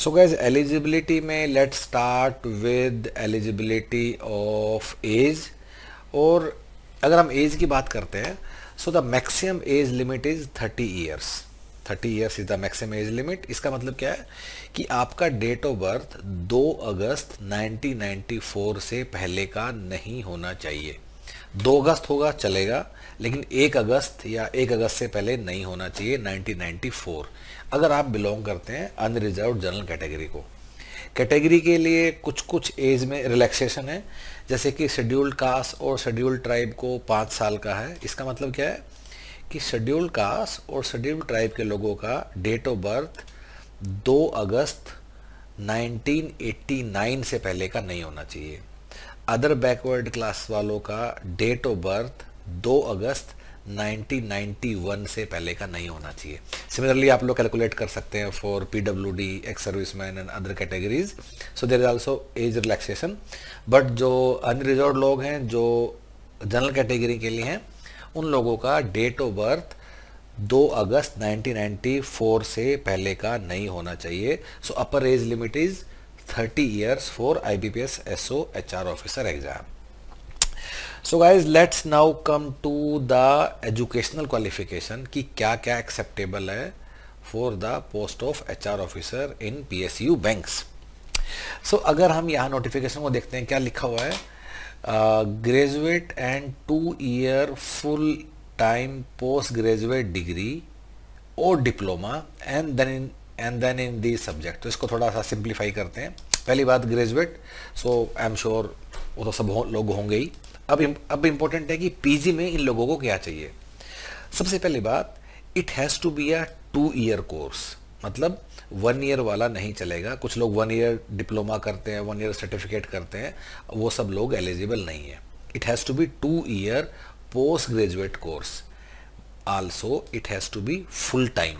सो guys eligibility में let start with eligibility of age और अगर हम एज की बात करते हैं so the maximum age limit is thirty years thirty years is the maximum age limit इसका मतलब क्या है कि आपका डेट ऑफ बर्थ 2 अगस्त 1994 से पहले का नहीं होना चाहिए दो अगस्त होगा चलेगा लेकिन एक अगस्त या एक अगस्त से पहले नहीं होना चाहिए 1994 अगर आप बिलोंग करते हैं अनरिजर्व जनरल कैटेगरी को कैटेगरी के लिए कुछ कुछ एज में रिलैक्सेशन है जैसे कि शेड्यूल्ड कास्ट और शेड्यूल्ड ट्राइब को पाँच साल का है इसका मतलब क्या है कि शेड्यूल्ड कास्ट और शेड्यूल्ड ट्राइब के लोगों का डेट ऑफ बर्थ 2 अगस्त 1989 से पहले का नहीं होना चाहिए अदर बैकवर्ड क्लास वालों का डेट ऑफ बर्थ 2 अगस्त 1991 से पहले का नहीं होना चाहिए सिमिलरली आप लोग कैलकुलेट कर सकते हैं for P W D ex service man and other categories so there is also age relaxation but जो अनरिजर्व लोग हैं जो जनरल कैटेगरी के लिए हैं उन लोगों का डेट ऑफ बर्थ 2 अगस्त 1994 से पहले का नहीं होना चाहिए so upper age limit is 30 years for IBPS SO HR officer exam. So guys let's now come to the educational qualification कि क्या क्या एक्सेप्टेबल है for the post of H R officer in P S U banks so अगर हम यहाँ notification को देखते हैं क्या लिखा हुआ है graduate and two year full time post graduate degree or diploma and then and then in the subject तो इसको थोड़ा सा सिंप्लीफाई करते हैं पहली बात graduate so I am sure वो तो सब हो, लोग होंगे ही अब अब इम्पोर्टेंट है कि पीजी में इन लोगों को क्या चाहिए सबसे पहली बात it has to be a two year course मतलब वन ईयर वाला नहीं चलेगा कुछ लोग वन ईयर डिप्लोमा करते हैं वन ईयर सर्टिफिकेट करते हैं वो सब लोग एलिजिबल नहीं है it has to be two year post graduate course also it has to be full time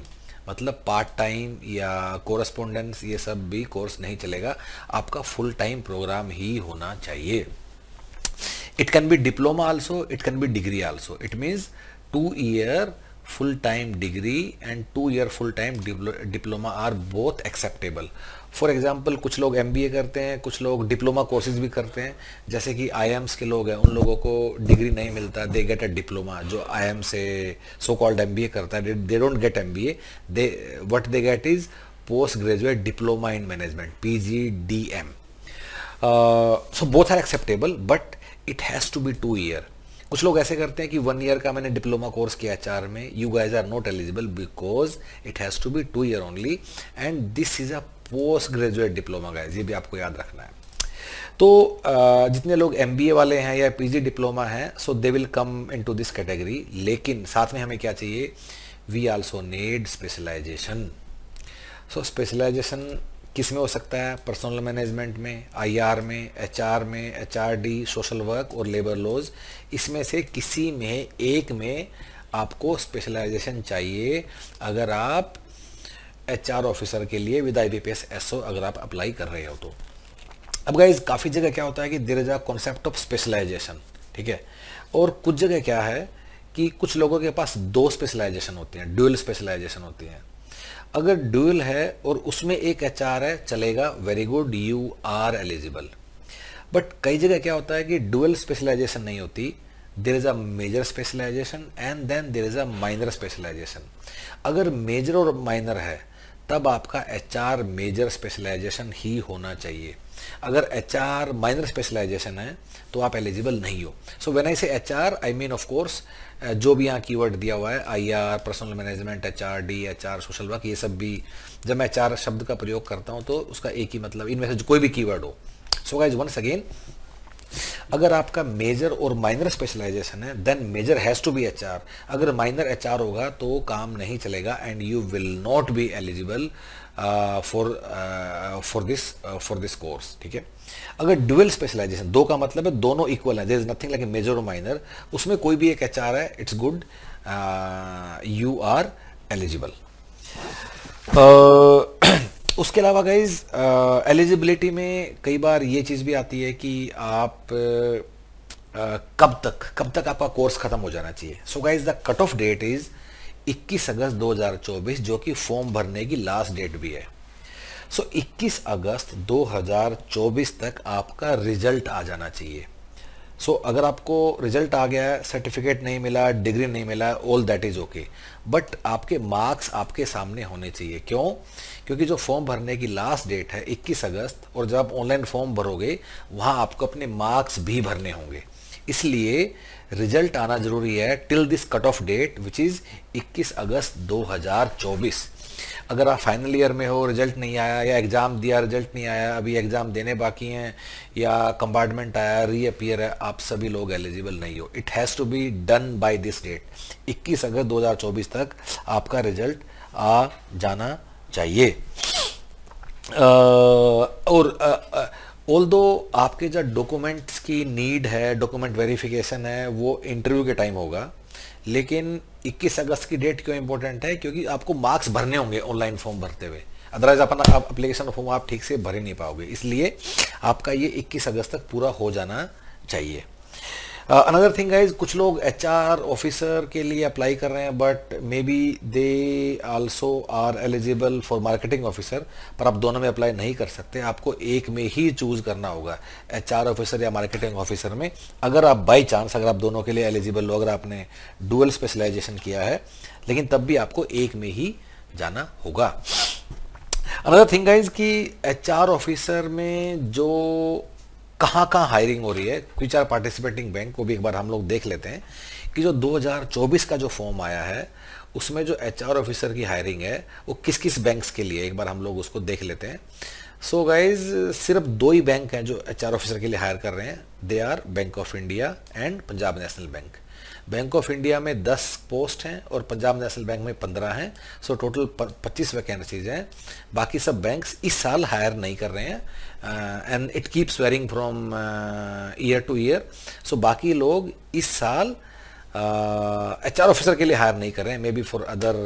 मतलब पार्ट टाइम या कोरस्पोंडेंस ये सब भी कोर्स नहीं चलेगा आपका फुल टाइम प्रोग्राम ही होना चाहिए it can be diploma also it can be degree also it means two year full time degree and two year full time diploma are both acceptable for example कुछ लोग M करते हैं कुछ लोग diploma courses भी करते हैं जैसे कि आई के लोग हैं उन लोगों को डिग्री नहीं मिलता दे गेट अ डिप्लोमा जो आई एम से सो कॉल्ड एम करता है they don't get M B A they what they get is post graduate diploma in management P G D M so both are acceptable but it has to be two year कुछ लोग ऐसे करते हैं कि one year का मैंने diploma course किया चार में you guys are not eligible because it has to be two year only and this is a post graduate diploma guys ये भी आपको याद रखना है तो जितने लोग एम वाले हैं या जी डिप्लोमा हैं so they will come into this category लेकिन साथ में हमें क्या चाहिए we also need specialisation so specialisation किस में हो सकता है पर्सनल मैनेजमेंट में आईआर में एचआर में एचआरडी सोशल वर्क और लेबर लॉज इसमें से किसी में एक में आपको स्पेशलाइजेशन चाहिए अगर आप एचआर ऑफिसर के लिए with I B P S S O अगर आप अप्लाई कर रहे हो तो अब गाइज काफ़ी जगह क्या होता है कि there is a concept of specialisation ठीक है और कुछ जगह क्या है कि कुछ लोगों के पास दो स्पेशलाइजेशन होती हैं ड्यूअल स्पेशलाइजेशन होती हैं अगर ड्यूल है और उसमें एक एच है चलेगा very good you are eligible but कई जगह क्या होता है कि डुअल स्पेशलाइजेशन नहीं होती there is a major specialisation and then there is a minor specialisation अगर मेजर और माइनर है तब आपका एच मेजर स्पेशलाइजेशन ही होना चाहिए अगर एच आर माइनर स्पेशलाइजेशन है तो आप एलिजिबल नहीं हो सो when I say H R I mean of course जो भी यहाँ कीवर्ड दिया हुआ है I R personal management H R D H R social work ये सब भी जब मैं एच आर शब्द का प्रयोग करता हूँ तो उसका एक ही मतलब इनमें से कोई भी कीवर्ड हो सो गाइज वंस अगेन अगर आपका मेजर और माइनर स्पेशलाइजेशन है then major has to be H अगर माइनर एच होगा तो काम नहीं चलेगा and you will not be eligible for for this for this course ठीक है अगर डुअल स्पेशलाइजेशन दो का मतलब है दोनों इक्वल है there is nothing like major और माइनर उसमें कोई भी एक एच है it's good you are eligible उसके अलावा गाइज एलिजिबिलिटी में कई बार ये चीज़ भी आती है कि आप आ, कब तक कब तक आपका कोर्स ख़त्म हो जाना चाहिए so guys the cut off date is 21 August 2024 जो कि फॉर्म भरने की लास्ट डेट भी है सो so, 21 अगस्त 2024 तक आपका रिजल्ट आ जाना चाहिए सो so, अगर आपको रिजल्ट आ गया है सर्टिफिकेट नहीं मिला डिग्री नहीं मिला all that is okay but आपके मार्क्स आपके सामने होने चाहिए क्यों क्योंकि जो फॉर्म भरने की लास्ट डेट है 21 अगस्त और जब आप ऑनलाइन फॉर्म भरोगे वहाँ आपको अपने मार्क्स भी भरने होंगे इसलिए रिजल्ट आना जरूरी है till this cut off date which is 21 August 2024 अगर आप फाइनल ईयर में हो रिजल्ट नहीं आया या एग्ज़ाम दिया रिजल्ट नहीं आया अभी एग्ज़ाम देने बाकी हैं या कंपार्टमेंट आया रीअपियर है आप सभी लोग एलिजिबल नहीं हो it has to be done by this date 21 August 2024 तक आपका रिजल्ट आ जाना चाहिए आ, और आ, आ, ऑल दो आपके जो डॉक्यूमेंट्स की नीड है डॉक्यूमेंट वेरिफिकेशन है वो इंटरव्यू के टाइम होगा लेकिन 21 अगस्त की डेट क्यों इंपॉर्टेंट है क्योंकि आपको मार्क्स भरने होंगे ऑनलाइन फॉर्म भरते हुए अदरवाइज अपना आप अप्लीकेशन फॉर्म आप ठीक से भर ही नहीं पाओगे इसलिए आपका ये 21 अगस्त तक पूरा हो जाना चाहिए अनदर थिंग गाइज कुछ लोग एच ऑफिसर के लिए अप्लाई कर रहे हैं but may be they also are eligible for marketing officer पर आप दोनों में अप्लाई नहीं कर सकते आपको एक में ही चूज़ करना होगा एच ऑफिसर या मार्केटिंग ऑफिसर में अगर आप बाई चांस अगर आप दोनों के लिए एलिजिबल हो अगर आपने डुअल स्पेशलाइजेशन किया है लेकिन तब भी आपको एक में ही जाना होगा अनदर थिंग गाइज कि एच ऑफिसर में जो कहाँ कहाँ हायरिंग हो रही है विच आर पार्टिसिपेटिंग बैंक को भी एक बार हम लोग देख लेते हैं कि जो 2024 का जो फॉर्म आया है उसमें जो एच ऑफिसर की हायरिंग है वो किस किस बैंक के लिए एक बार हम लोग उसको देख लेते हैं सो so गाइज सिर्फ दो ही बैंक हैं जो एच ऑफिसर के लिए हायर कर रहे हैं they are Bank of India and Punjab National Bank Bank of India में 10 पोस्ट हैं और पंजाब नेशनल बैंक में 15 हैं सो टोटल 25 वैकेंसीज हैं बाकी सब बैंक्स इस साल हायर नहीं कर रहे हैं and it keeps varying from year to year so बाकी लोग इस साल एच uh, ऑफिसर के लिए हायर नहीं कर रहे हैं may be for other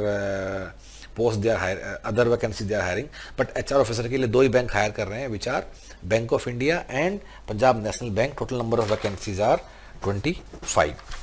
post they are hire other vacancy they are hiring but H R officer के लिए दो ही बैंक हायर कर रहे हैं which are Bank of India and Punjab National Bank total number of vacancies are twenty five